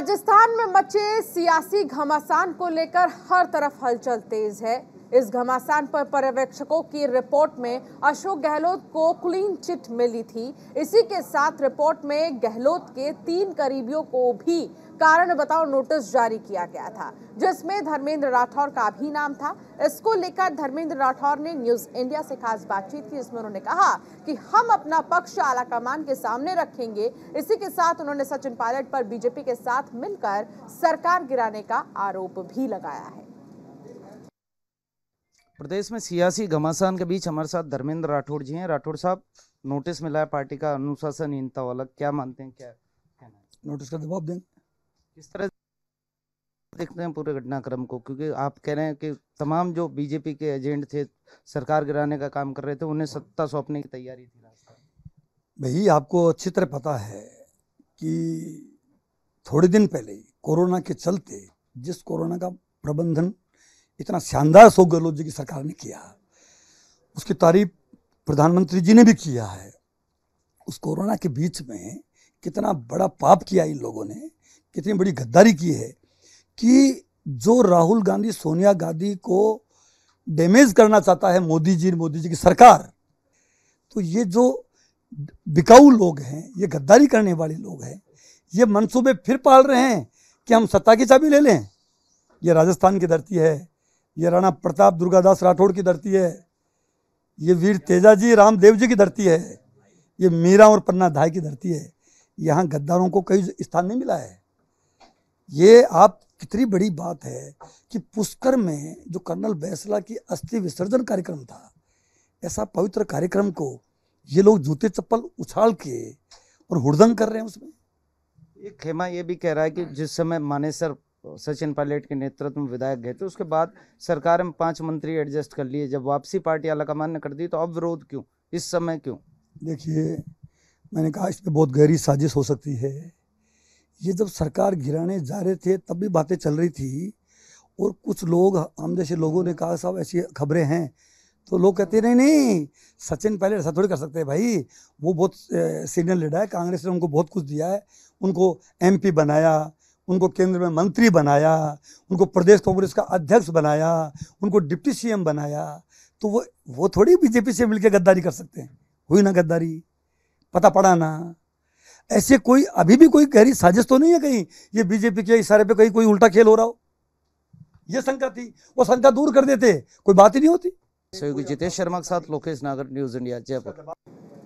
राजस्थान में मचे सियासी घमासान को लेकर हर तरफ हलचल तेज है इस घमासान पर पर्यवेक्षकों की रिपोर्ट में अशोक गहलोत को क्लीन चिट मिली थी इसी के साथ रिपोर्ट में गहलोत के तीन करीबियों को भी कारण बताओ नोटिस जारी किया गया था जिसमें धर्मेंद्र राठौर का भी नाम था इसको लेकर धर्मेंद्र राठौर ने न्यूज इंडिया से खास बातचीत की जिसमें उन्होंने कहा कि हम अपना पक्ष आलाकमान के सामने रखेंगे इसी के साथ उन्होंने सचिन पायलट पर बीजेपी के साथ मिलकर सरकार गिराने का आरोप भी लगाया है प्रदेश में सियासी घमासान के बीच हमारे साथ धर्मेंद्र राठौड़ जी हैं राठौड़ साहब नोटिस मिला है पार्टी का अनुशासनहीनता वाला क्या मानते हैं क्या कहना है नोटिस का जवाब देंगे किस तरह देखते हैं पूरे घटनाक्रम को क्योंकि आप कह रहे हैं कि तमाम जो बीजेपी के एजेंट थे सरकार गिराने का काम कर रहे थे उन्हें सत्ता सौंपने की तैयारी थी भाई आपको अच्छी तरह पता है कि थोड़े दिन पहले कोरोना के चलते जिस कोरोना का प्रबंधन इतना शानदार शोक गहलोत जी की सरकार ने किया उसकी तारीफ प्रधानमंत्री जी ने भी किया है उस कोरोना के बीच में कितना बड़ा पाप किया इन लोगों ने कितनी बड़ी गद्दारी की है कि जो राहुल गांधी सोनिया गांधी को डैमेज करना चाहता है मोदी जी मोदी जी की सरकार तो ये जो बिकाऊ लोग हैं ये गद्दारी करने वाले लोग हैं ये मनसूबे फिर पाल रहे हैं कि हम सत्ता की चाबी ले लें ये राजस्थान की धरती है ये राणा प्रताप दुर्गादास राठौड़ की धरती है ये वीर तेजाजी रामदेव जी की धरती है ये मीरा और पन्ना धाई की धरती है यहाँ गद्दारों को कई स्थान नहीं मिला है ये आप कितनी बड़ी बात है कि पुष्कर में जो कर्नल बैसला की अस्थि विसर्जन कार्यक्रम था ऐसा पवित्र कार्यक्रम को ये लोग जूते चप्पल उछाल के और हुड़दंग कर रहे हैं उसमें ये खेमा ये भी कह रहा है कि जिस समय मानेसर तो सचिन पायलट के नेतृत्व में विधायक गए थे उसके बाद सरकार में पांच मंत्री एडजस्ट कर लिए जब वापसी पार्टी आलाकमान ने कर दी तो अब विरोध क्यों इस समय क्यों देखिए मैंने कहा इसमें बहुत गहरी साजिश हो सकती है ये जब सरकार गिराने जा रहे थे तब भी बातें चल रही थी और कुछ लोग हम जैसे लोगों ने कहा साहब ऐसी खबरें हैं तो लोग कहते नहीं नहीं सचिन पहले ऐसा थोड़ी कर सकते हैं भाई वो बहुत सीनियर लीडर है कांग्रेस ने उनको बहुत कुछ दिया है उनको एमपी बनाया उनको केंद्र में मंत्री बनाया उनको प्रदेश कांग्रेस का अध्यक्ष बनाया उनको डिप्टी सीएम बनाया तो वो वो थोड़ी बीजेपी से मिलकर गद्दारी कर सकते हैं हुई ना गद्दारी पता पड़ा ना ऐसे कोई अभी भी कोई गहरी साजिश तो नहीं है कहीं ये बीजेपी के इशारे पे कहीं कोई उल्टा खेल हो रहा हो ये शंका थी वो शंका दूर कर देते कोई बात ही नहीं होती जितेश शर्मा के साथ लोकेश नागर न्यूज इंडिया जयपुर